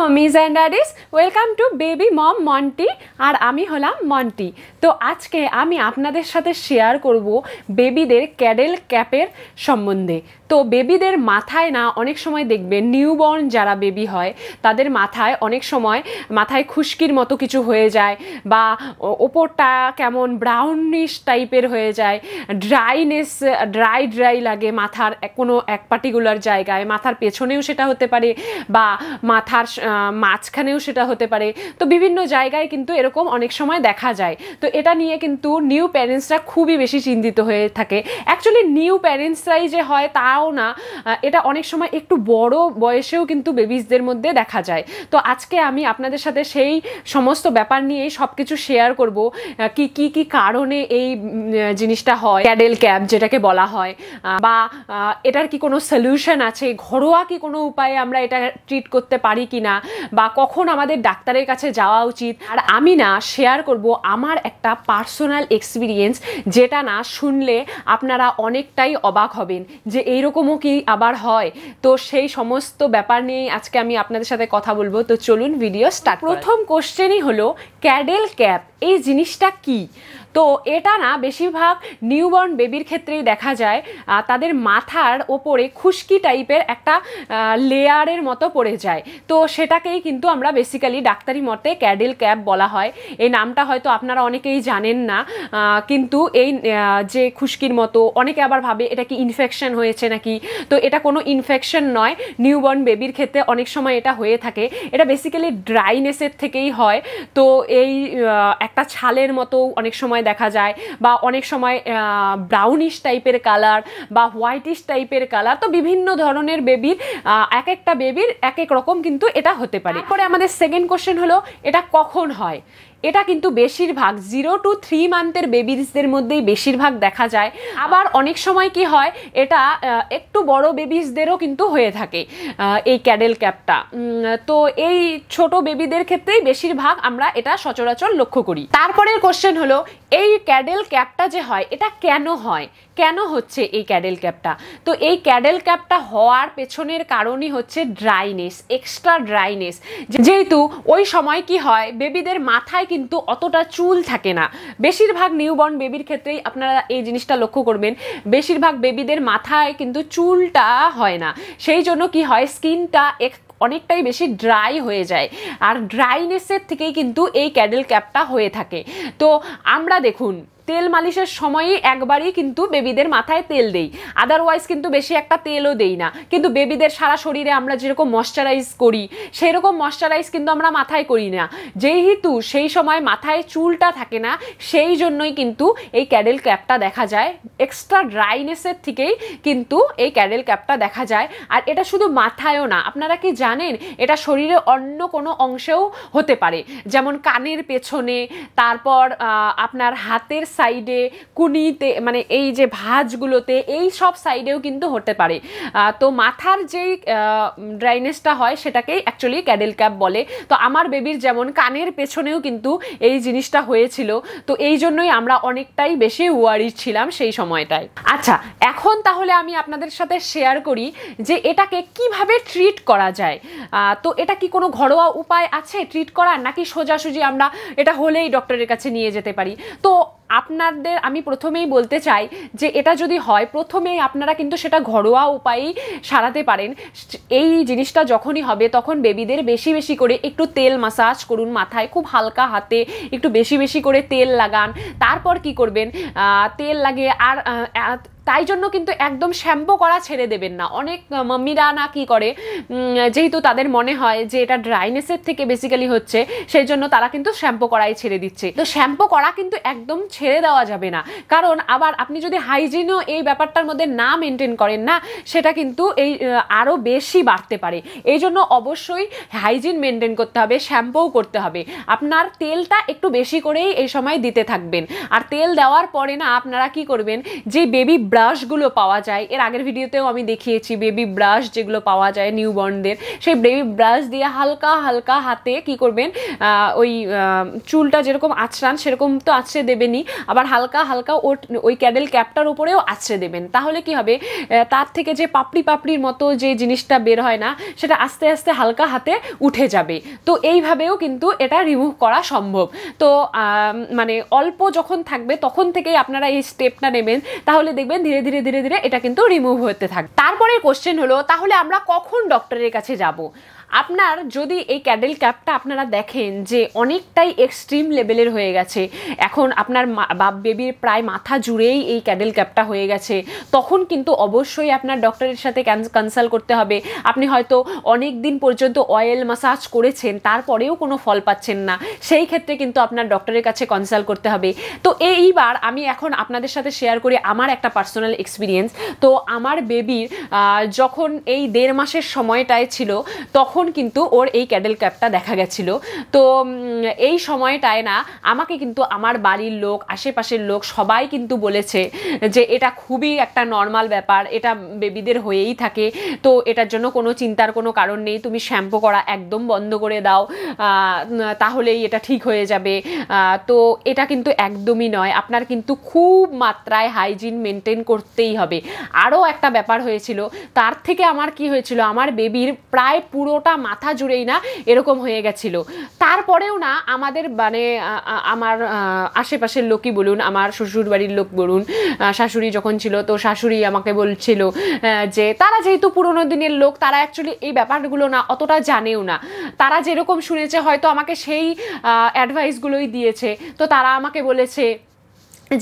Homies and আরিস welcome to baby mom Monti আর আমি হলাম মন্টি তো আজকে আমি আপনাদের সাথে শেয়ার করব বেবিদের ক্যাডেল ক্যাপের সম্বন্ধে তো বেবিদের মাথায় না অনেক সময় দেখবেন নিউবর্ন যারা বেবি হয় তাদের মাথায় অনেক সময় মাথায় খুশকির মতো কিছু হয়ে যায় বা ওপরটা কেমন ব্রাউনিশ টাইপের হয়ে যায় ড্রাইনেস ড্রাই ড্রাই লাগে মাথার কোনো এক পার্টিকুলার জায়গায় মাথার পেছনেও সেটা হতে পারে বা মাথার মাঝখানেও সেটা হতে পারে তো বিভিন্ন জায়গায় কিন্তু এরকম অনেক সময় দেখা যায় তো এটা নিয়ে কিন্তু নিউ প্যারেন্টসরা খুবই বেশি চিন্তিত হয়ে থাকে অ্যাকচুয়ালি নিউ প্যারেন্টসরাই যে হয় তাও না এটা অনেক সময় একটু বড় বয়সেও কিন্তু বেবিসদের মধ্যে দেখা যায় তো আজকে আমি আপনাদের সাথে সেই সমস্ত ব্যাপার নিয়ে সব কিছু শেয়ার করব কি কি কি কারণে এই জিনিসটা হয় ক্যাডেল ক্যাব যেটাকে বলা হয় বা এটার কি কোনো সলিউশন আছে ঘরোয়া কি কোনো উপায়ে আমরা এটা ট্রিট করতে পারি কি না না বা কখন আমাদের ডাক্তারের কাছে যাওয়া উচিত আর আমি না শেয়ার করব আমার একটা পার্সোনাল এক্সপিরিয়েন্স যেটা না শুনলে আপনারা অনেকটাই অবাক হবেন যে এইরকমও কি আবার হয় তো সেই সমস্ত ব্যাপার নিয়েই আজকে আমি আপনাদের সাথে কথা বলবো তো চলুন ভিডিও স্টার্ট প্রথম কোশ্চেনই হলো ক্যাডেল ক্যাপ এই জিনিসটা কী তো এটা না বেশিরভাগ নিউবর্ন বেবির ক্ষেত্রেই দেখা যায় তাদের মাথার ওপরে খুশকি টাইপের একটা লেয়ারের মতো পড়ে যায় তো সেটাকেই কিন্তু আমরা বেসিক্যালি ডাক্তারি মতে ক্যাডেল ক্যাপ বলা হয় এই নামটা হয়তো আপনারা অনেকেই জানেন না কিন্তু এই যে খুশকির মতো অনেকে আবার ভাবে এটা কি ইনফেকশন হয়েছে নাকি তো এটা কোনো ইনফেকশন নয় নিউবর্ন বেবির ক্ষেত্রে অনেক সময় এটা হয়ে থাকে এটা বেসিক্যালি ড্রাইনেসের থেকেই হয় তো এই একটা ছালের মতো অনেক সময় দেখা যায় বা অনেক সময় ব্রাউনিশ টাইপের কালার বা হোয়াইটিশ টাইপের কালার তো বিভিন্ন ধরনের বেবির এক একটা বেবির এক এক রকম কিন্তু এটা হতে পারে তারপরে আমাদের সেকেন্ড কোশ্চেন হলো এটা কখন হয় এটা কিন্তু বেশিরভাগ জিরো টু থ্রি মান্থের বেবিজদের মধ্যেই বেশিরভাগ দেখা যায় আবার অনেক সময় কি হয় এটা একটু বড় বেবিজদেরও কিন্তু হয়ে থাকে এই ক্যাডেল ক্যাপটা তো এই ছোট বেবিদের ক্ষেত্রেই বেশিরভাগ আমরা এটা সচরাচর লক্ষ্য করি তারপরের কোশ্চেন হলো এই ক্যাডেল ক্যাপটা যে হয় এটা কেন হয় কেন হচ্ছে এই ক্যাডেল ক্যাপটা তো এই ক্যাডেল ক্যাপটা হওয়ার পেছনের কারণই হচ্ছে ড্রাইনেস এক্সট্রা ড্রাইনেস যেহেতু ওই সময় কি হয় বেবিদের মাথায় কিন্তু অতটা চুল থাকে না বেশিরভাগ নিউবর্ন বেবির ক্ষেত্রেই আপনারা এই জিনিসটা লক্ষ্য করবেন বেশিরভাগ বেবিদের মাথায় কিন্তু চুলটা হয় না সেই জন্য কি হয় স্কিনটা এক অনেকটাই বেশি ড্রাই হয়ে যায় আর ড্রাইনেসের থেকেই কিন্তু এই ক্যাডেল ক্যাপটা হয়ে থাকে তো আমরা দেখুন তেল মালিশের সময়ই একবারই কিন্তু বেবিদের মাথায় তেল দেই আদারওয়াইজ কিন্তু বেশি একটা তেলও দেই না কিন্তু বেবিদের সারা শরীরে আমরা যেরকম ময়শ্চারাইজ করি সেই রকম ময়শ্চারাইজ কিন্তু আমরা মাথায় করি না যেহেতু সেই সময় মাথায় চুলটা থাকে না সেই জন্যই কিন্তু এই ক্যাডেল ক্যাপটা দেখা যায় এক্সট্রা ড্রাইনেসের থেকেই কিন্তু এই ক্যাডেল ক্যাপটা দেখা যায় আর এটা শুধু মাথায়ও না আপনারা কি জানেন এটা শরীরে অন্য কোনো অংশেও হতে পারে যেমন কানের পেছনে তারপর আপনার হাতের সাইডে কুনিতে মানে এই যে ভাঁজগুলোতে এই সব সাইডেও কিন্তু হতে পারে তো মাথার যেই ড্রাইনেসটা হয় সেটাকেই অ্যাকচুয়ালি ক্যাডেল ক্যাপ বলে তো আমার বেবির যেমন কানের পেছনেও কিন্তু এই জিনিসটা হয়েছিল তো এই জন্যই আমরা অনেকটাই বেশি ওয়ারি ছিলাম সেই সময়টায় আচ্ছা এখন তাহলে আমি আপনাদের সাথে শেয়ার করি যে এটাকে কিভাবে ট্রিট করা যায় তো এটা কি কোনো ঘরোয়া উপায় আছে ট্রিট করার নাকি সোজাসুজি আমরা এটা হলেই ডক্টরের কাছে নিয়ে যেতে পারি তো আপনাদের আমি প্রথমেই বলতে চাই যে এটা যদি হয় প্রথমেই আপনারা কিন্তু সেটা ঘরোয়া উপায়েই সারাতে পারেন এই জিনিসটা যখনই হবে তখন বেবিদের বেশি বেশি করে একটু তেল মাসাজ করুন মাথায় খুব হালকা হাতে একটু বেশি বেশি করে তেল লাগান তারপর কি করবেন তেল লাগিয়ে আর তাই জন্য কিন্তু একদম শ্যাম্পু করা ছেড়ে দেবেন না অনেক মাম্মিরা না কী করে যেহেতু তাদের মনে হয় যে এটা ড্রাইনেসের থেকে বেসিক্যালি হচ্ছে সেই জন্য তারা কিন্তু শ্যাম্পু করাই ছেড়ে দিচ্ছে তো শ্যাম্পু করা কিন্তু একদম ছেড়ে দেওয়া যাবে না কারণ আবার আপনি যদি হাইজিনও এই ব্যাপারটার মধ্যে না মেনটেন করেন না সেটা কিন্তু এই আরও বেশি বাড়তে পারে এই জন্য অবশ্যই হাইজিন মেনটেন করতে হবে শ্যাম্পুও করতে হবে আপনার তেলটা একটু বেশি করেই এই সময় দিতে থাকবেন আর তেল দেওয়ার পরে না আপনারা কি করবেন যে বেবি ব্রাশগুলো পাওয়া যায় এর আগের ভিডিওতেও আমি দেখিয়েছি বেবি ব্রাশ যেগুলো পাওয়া যায় নিউবর্নদের সেই বেবি ব্রাশ দিয়ে হালকা হালকা হাতে কি করবেন ওই চুলটা যেরকম আছড়ান সেরকম তো আছড়ে দেবেনি আবার হালকা হালকা ওট ওই ক্যাডেল ক্যাপটার উপরেও আছড়ে দেবেন তাহলে কি হবে তার থেকে যে পাপড়ি পাপড়ির মতো যে জিনিসটা বের হয় না সেটা আস্তে আস্তে হালকা হাতে উঠে যাবে তো এইভাবেও কিন্তু এটা রিমুভ করা সম্ভব তো মানে অল্প যখন থাকবে তখন থেকেই আপনারা এই স্টেপটা নেবেন তাহলে দেখবেন ধীরে ধীরে ধীরে ধীরে এটা কিন্তু রিমুভ হতে থাকে তারপরের কোশ্চেন হলো তাহলে আমরা কখন ডক্টরের কাছে যাব আপনার যদি এই ক্যাডেল ক্যাপটা আপনারা দেখেন যে অনেকটাই এক্সট্রিম লেভেলের হয়ে গেছে এখন আপনার বাপ বেবির প্রায় মাথা জুড়েই এই ক্যাডেল ক্যাপটা হয়ে গেছে তখন কিন্তু অবশ্যই আপনার ডক্টরের সাথে কনসাল্ট করতে হবে আপনি হয়তো অনেক দিন পর্যন্ত অয়েল মাসাজ করেছেন তারপরেও কোনো ফল পাচ্ছেন না সেই ক্ষেত্রে কিন্তু আপনার ডক্টরের কাছে কনসাল্ট করতে হবে তো এইবার আমি এখন আপনাদের সাথে শেয়ার করি আমার একটা পার্সোনাল এক্সপিরিয়েন্স তো আমার বেবির যখন এই দেড় মাসের সময়টায় ছিল তখন তখন কিন্তু ওর এই ক্যাডেল ক্যাপটা দেখা গেছিল তো এই সময়টায় না আমাকে কিন্তু আমার বাড়ির লোক আশেপাশের লোক সবাই কিন্তু বলেছে যে এটা খুবই একটা নর্মাল ব্যাপার এটা বেবিদের হয়েই থাকে তো এটার জন্য কোনো চিন্তার কোনো কারণ নেই তুমি শ্যাম্পু করা একদম বন্ধ করে দাও তাহলেই এটা ঠিক হয়ে যাবে তো এটা কিন্তু একদমই নয় আপনার কিন্তু খুব মাত্রায় হাইজিন মেনটেন করতেই হবে আরও একটা ব্যাপার হয়েছিল তার থেকে আমার কি হয়েছিল আমার বেবির প্রায় পুরোটা মাথা জুড়েই না এরকম হয়ে গেছিল তারপরেও না আমাদের মানে আমার আশেপাশের লোকই বলুন আমার শ্বশুর বাড়ির লোক বলুন শাশুড়ি যখন ছিল তো শাশুড়ি আমাকে বলছিল যে তারা যেহেতু পুরোনো দিনের লোক তারা অ্যাকচুয়ালি এই ব্যাপারগুলো না অতটা জানেও না তারা যেরকম শুনেছে হয়তো আমাকে সেই অ্যাডভাইসগুলোই দিয়েছে তো তারা আমাকে বলেছে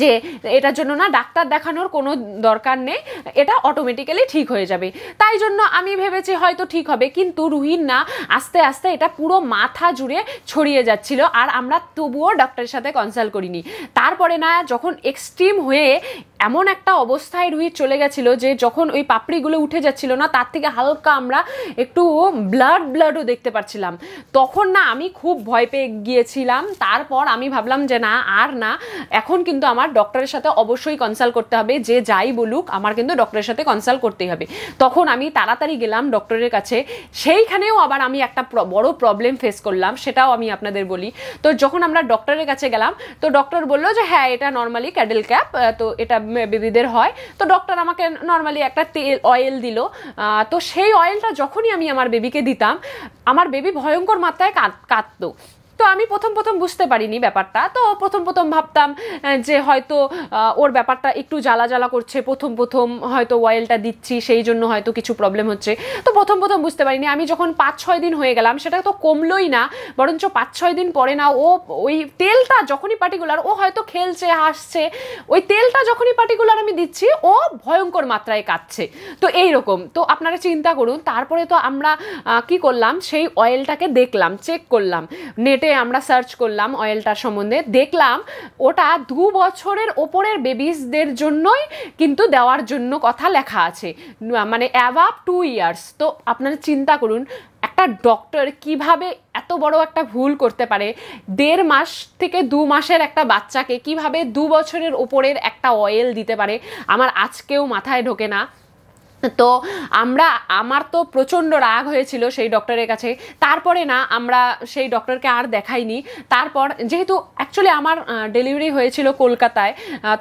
যে এটার জন্য না ডাক্তার দেখানোর কোনো দরকার নেই এটা অটোমেটিক্যালি ঠিক হয়ে যাবে তাই জন্য আমি ভেবেছি হয়তো ঠিক হবে কিন্তু রুহিন না আস্তে আস্তে এটা পুরো মাথা জুড়ে ছড়িয়ে যাচ্ছিল আর আমরা তবুও ডক্টরের সাথে কনসাল্ট করিনি তারপরে না যখন এক্সট্রিম হয়ে এমন একটা অবস্থায় রুই চলে গেছিল যে যখন ওই পাপড়িগুলো উঠে যাচ্ছিল না তার থেকে হালকা আমরা একটু ব্লাড ব্লাডও দেখতে পাচ্ছিলাম তখন না আমি খুব ভয় পেয়ে গিয়েছিলাম তারপর আমি ভাবলাম যে না আর না এখন কিন্তু আমার ডক্টরের সাথে অবশ্যই কনসাল্ট করতে হবে যে যাই বলুক আমার কিন্তু ডক্টরের সাথে কনসাল্ট করতেই হবে তখন আমি তাড়াতাড়ি গেলাম ডক্টরের কাছে সেইখানেও আবার আমি একটা বড় প্রবলেম ফেস করলাম সেটাও আমি আপনাদের বলি তো যখন আমরা ডক্টরের কাছে গেলাম তো ডক্টর বললো যে হ্যাঁ এটা নর্মালি ক্যাডেল ক্যাপ তো এটা বেবিদের হয় তো ডক্টর আমাকে নর্মালি একটা তেল অয়েল দিল তো সেই অয়েলটা যখনই আমি আমার বেবিকে দিতাম আমার বেবি ভয়ঙ্কর মাত্রায় কাঁদতো তো আমি প্রথম প্রথম বুঝতে পারিনি ব্যাপারটা তো প্রথম প্রথম ভাবতাম যে হয়তো ওর ব্যাপারটা একটু জ্বালা জ্বালা করছে প্রথম প্রথম হয়তো অয়েলটা দিচ্ছি সেই জন্য হয়তো কিছু প্রবলেম হচ্ছে তো প্রথম প্রথম বুঝতে পারিনি আমি যখন পাঁচ ছয় দিন হয়ে গেলাম সেটা তো কমলোই না বরঞ্চ পাঁচ ছয় দিন পরে না ও ওই তেলটা যখনই পার্টিকুলার ও হয়তো খেলছে হাসছে ওই তেলটা যখনই পার্টিকুলার আমি দিচ্ছি ও ভয়ঙ্কর মাত্রায় কাচ্ছে তো এই রকম তো আপনারা চিন্তা করুন তারপরে তো আমরা কি করলাম সেই অয়েলটাকে দেখলাম চেক করলাম নেটে আমরা সার্চ করলাম অয়েলটার সম্বন্ধে দেখলাম ওটা দু বছরের ওপরের বেবিসদের জন্যই কিন্তু দেওয়ার জন্য কথা লেখা আছে মানে অ্যাভাব টু ইয়ার্স তো আপনারা চিন্তা করুন একটা ডক্টর কিভাবে এত বড় একটা ভুল করতে পারে দেড় মাস থেকে দু মাসের একটা বাচ্চাকে কিভাবে দু বছরের ওপরের একটা অয়েল দিতে পারে আমার আজকেও মাথায় ঢোকে না তো আমরা আমার তো প্রচণ্ড রাগ হয়েছিল সেই ডক্টরের কাছে তারপরে না আমরা সেই ডক্টরকে আর দেখাইনি তারপর যেহেতু অ্যাকচুয়ালি আমার ডেলিভারি হয়েছিল কলকাতায়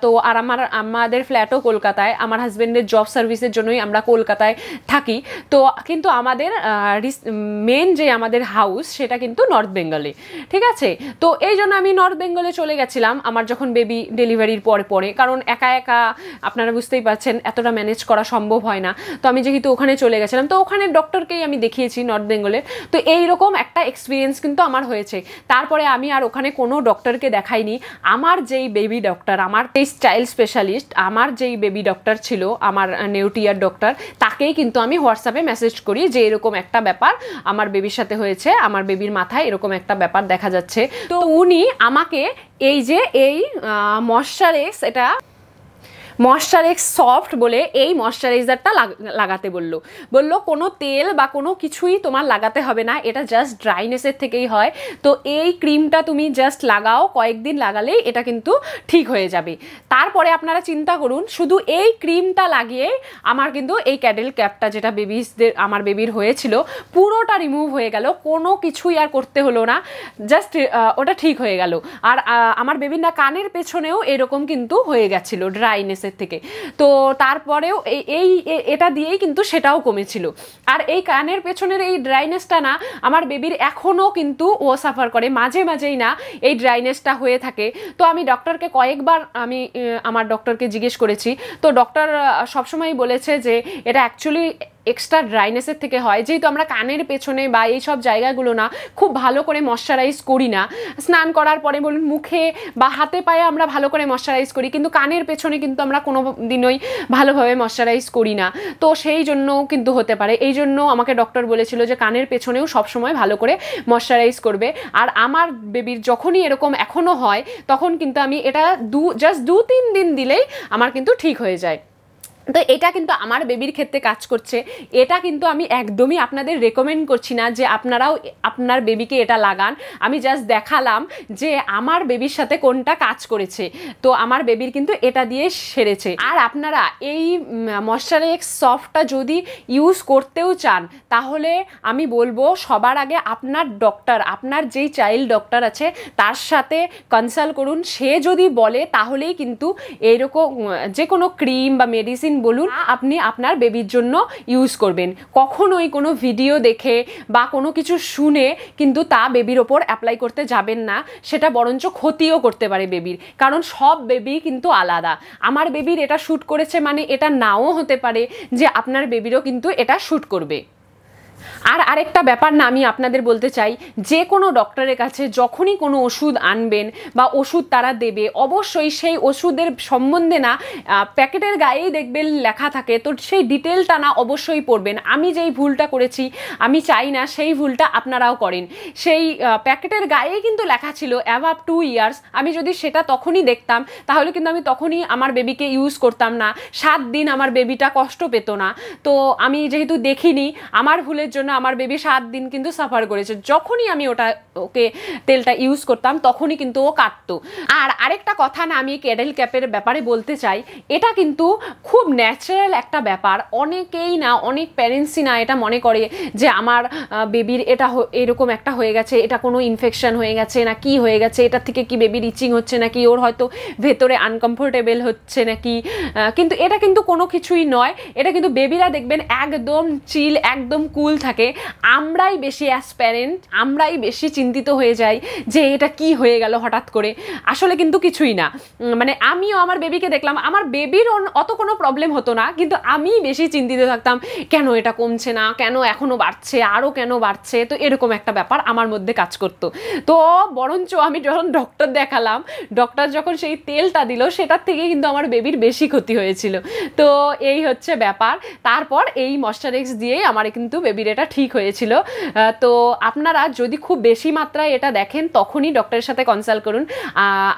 তো আর আমার আমাদের ফ্ল্যাটও কলকাতায় আমার হাজব্যান্ডের জব সার্ভিসের জন্যই আমরা কলকাতায় থাকি তো কিন্তু আমাদের মেন যে আমাদের হাউস সেটা কিন্তু নর্থ বেঙ্গলে ঠিক আছে তো এই জন্য আমি নর্থ বেঙ্গলে চলে গেছিলাম আমার যখন বেবি ডেলিভারির পরে পরে কারণ একা একা আপনারা বুঝতেই পারছেন এতটা ম্যানেজ করা সম্ভব হয় না না তো আমি যেহেতু ওখানে চলে গেছিলাম তো ওখানে ডক্টরকেই আমি দেখিয়েছি নর্থ বেঙ্গলে তো এইরকম একটা এক্সপিরিয়েন্স কিন্তু আমার হয়েছে তারপরে আমি আর ওখানে কোনো ডক্টরকে দেখাইনি আমার যেই বেবি ডক্টর আমার যেই চাইল্ড স্পেশালিস্ট আমার যেই বেবি ডক্টর ছিল আমার নেউটিয়ার ডক্টর তাকেই কিন্তু আমি হোয়াটসঅ্যাপে মেসেজ করি যে এরকম একটা ব্যাপার আমার বেবির সাথে হয়েছে আমার বেবির মাথায় এরকম একটা ব্যাপার দেখা যাচ্ছে তো উনি আমাকে এই যে এই ময়শ্চারেক্স এটা ময়শ্চারেক্স সফট বলে এই ময়শ্চারাইজারটা লাগাতে বলল বলল কোনো তেল বা কোনো কিছুই তোমার লাগাতে হবে না এটা জাস্ট ড্রাইনেসের থেকেই হয় তো এই ক্রিমটা তুমি জাস্ট লাগাও কয়েকদিন লাগালেই এটা কিন্তু ঠিক হয়ে যাবে তারপরে আপনারা চিন্তা করুন শুধু এই ক্রিমটা লাগিয়ে আমার কিন্তু এই ক্যাডেল ক্যাপটা যেটা বেবিসদের আমার বেবির হয়েছিল পুরোটা রিমুভ হয়ে গেল কোনো কিছুই আর করতে হলো না জাস্ট ওটা ঠিক হয়ে গেল আর আমার বেবির না কানের পেছনেও এরকম কিন্তু হয়ে গেছিলো ড্রাইনেসের আগের থেকে তো তারপরেও এই এটা দিয়েই কিন্তু সেটাও কমেছিল আর এই কানের পেছনের এই ড্রাইনেসটা না আমার বেবির এখনও কিন্তু ও সাফার করে মাঝে মাঝেই না এই ড্রাইনেসটা হয়ে থাকে তো আমি ডক্টরকে কয়েকবার আমি আমার ডক্টরকে জিজ্ঞেস করেছি তো ডক্টর সবসময় বলেছে যে এটা অ্যাকচুয়ালি এক্সট্রা ড্রাইনেসের থেকে হয় যেহেতু আমরা কানের পেছনে বা এই সব জায়গাগুলো না খুব ভালো করে ময়শ্চারাইজ করি না স্নান করার পরে বলুন মুখে বা হাতে পায়ে আমরা ভালো করে ময়শ্চারাইজ করি কিন্তু কানের পেছনে কিন্তু আমরা কোনো দিনই ভালোভাবে ময়শ্চারাইজ করি না তো সেই জন্য কিন্তু হতে পারে এই জন্য আমাকে ডক্টর বলেছিল যে কানের পেছনেও সবসময় ভালো করে ময়শ্চারাইজ করবে আর আমার বেবির যখনই এরকম এখনও হয় তখন কিন্তু আমি এটা দু জাস্ট দু তিন দিন দিলেই আমার কিন্তু ঠিক হয়ে যায় তো এটা কিন্তু আমার বেবির ক্ষেত্রে কাজ করছে এটা কিন্তু আমি একদমই আপনাদের রেকমেন্ড করছি না যে আপনারাও আপনার বেবিকে এটা লাগান আমি জাস্ট দেখালাম যে আমার বেবির সাথে কোনটা কাজ করেছে তো আমার বেবির কিন্তু এটা দিয়ে সেরেছে আর আপনারা এই ময়শ্চারাইজ সফটটা যদি ইউজ করতেও চান তাহলে আমি বলবো সবার আগে আপনার ডক্টর আপনার যেই চাইল্ড ডক্টর আছে তার সাথে কনসাল্ট করুন সে যদি বলে তাহলেই কিন্তু এইরকম যে কোনো ক্রিম বা মেডিসিন দিন বলুন আপনি আপনার বেবির জন্য ইউজ করবেন কখনোই কোনো ভিডিও দেখে বা কোনো কিছু শুনে কিন্তু তা বেবির ওপর অ্যাপ্লাই করতে যাবেন না সেটা বরঞ্চ ক্ষতিও করতে পারে বেবির কারণ সব বেবি কিন্তু আলাদা আমার বেবির এটা শ্যুট করেছে মানে এটা নাও হতে পারে যে আপনার বেবিরও কিন্তু এটা শ্যুট করবে আর আরেকটা ব্যাপার না আমি আপনাদের বলতে চাই যে কোনো ডক্টরের কাছে যখনই কোনো ওষুধ আনবেন বা ওষুধ তারা দেবে অবশ্যই সেই ওষুধের সম্বন্ধে না প্যাকেটের গায়েই দেখবেন লেখা থাকে তো সেই ডিটেলটা না অবশ্যই পড়বেন আমি যেই ভুলটা করেছি আমি চাই না সেই ভুলটা আপনারাও করেন সেই প্যাকেটের গায়েই কিন্তু লেখা ছিল অ্যাভাব টু ইয়ার্স আমি যদি সেটা তখনই দেখতাম তাহলে কিন্তু আমি তখনই আমার বেবিকে ইউজ করতাম না সাত দিন আমার বেবিটা কষ্ট পেত না তো আমি যেহেতু দেখিনি আমার ভুলের জন্য আমার বেবি সাত দিন কিন্তু সাফার করেছে যখনই আমি ওটা ওকে তেলটা ইউজ করতাম তখনই কিন্তু ও কাটতো আর আরেকটা কথা না আমি ক্যাডেল ক্যাপের ব্যাপারে বলতে চাই এটা কিন্তু খুব ন্যাচারাল একটা ব্যাপার অনেকেই না অনেক প্যারেন্টসই না এটা মনে করে যে আমার বেবির এটা এরকম একটা হয়ে গেছে এটা কোনো ইনফেকশন হয়ে গেছে না কি হয়ে গেছে এটা থেকে কি বেবির ইচিং হচ্ছে না কি ওর হয়তো ভেতরে আনকমফোর্টেবল হচ্ছে নাকি কিন্তু এটা কিন্তু কোনো কিছুই নয় এটা কিন্তু বেবিরা দেখবেন একদম চিল একদম কুল থাকে আমরাই বেশি অ্যাসপ্যারেন্ট প্যারেন্ট আমরাই বেশি চিন্তিত হয়ে যাই যে এটা কি হয়ে গেল হঠাৎ করে আসলে কিন্তু কিছুই না মানে আমিও আমার বেবিকে দেখলাম আমার বেবির অত কোনো প্রবলেম হতো না কিন্তু আমি বেশি চিন্তিত থাকতাম কেন এটা কমছে না কেন এখনও বাড়ছে আরও কেন বাড়ছে তো এরকম একটা ব্যাপার আমার মধ্যে কাজ করতো তো বরঞ্চ আমি যখন ডক্টর দেখালাম ডক্টর যখন সেই তেলটা দিল সেটার থেকে কিন্তু আমার বেবির বেশি ক্ষতি হয়েছিল তো এই হচ্ছে ব্যাপার তারপর এই মশ্চারেক্স দিয়েই আমার কিন্তু বেবির এটা ঠিক হয়েছিল তো আপনারা যদি খুব বেশি মাত্রায় এটা দেখেন তখনই ডক্টরের সাথে কনসাল্ট করুন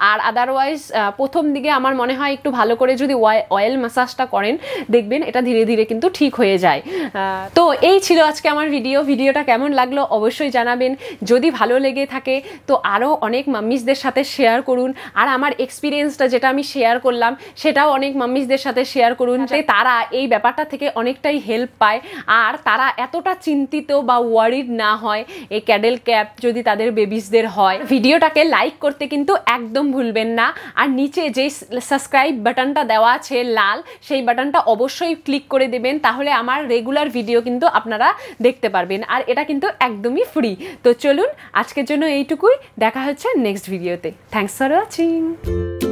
আর আদারওয়াইজ প্রথম দিকে আমার মনে হয় একটু ভালো করে যদি অয়েল ম্যাসাজটা করেন দেখবেন এটা ধীরে ধীরে কিন্তু ঠিক হয়ে যায় তো এই ছিল আজকে আমার ভিডিও ভিডিওটা কেমন লাগলো অবশ্যই জানাবেন যদি ভালো লেগে থাকে তো আরও অনেক মাম্মিসদের সাথে শেয়ার করুন আর আমার এক্সপিরিয়েন্সটা যেটা আমি শেয়ার করলাম সেটাও অনেক মাম্মিসদের সাথে শেয়ার করুন আচ্ছা। যে তারা এই ব্যাপারটা থেকে অনেকটাই হেল্প পায় আর তারা এতটা চিন্তিত বা ওয়ারিড না হয় এই ক্যাডেল ক্যাপ যদি তাদের বেবিসদের হয় ভিডিওটাকে লাইক করতে কিন্তু একদম ভুলবেন না আর নিচে যে সাবস্ক্রাইব বাটনটা দেওয়া আছে লাল সেই বাটনটা অবশ্যই ক্লিক করে দেবেন তাহলে আমার রেগুলার ভিডিও কিন্তু আপনারা দেখতে পারবেন আর এটা কিন্তু একদমই ফ্রি তো চলুন আজকের জন্য এইটুকুই দেখা হচ্ছে নেক্সট ভিডিওতে থ্যাংকস ফর ওয়াচিং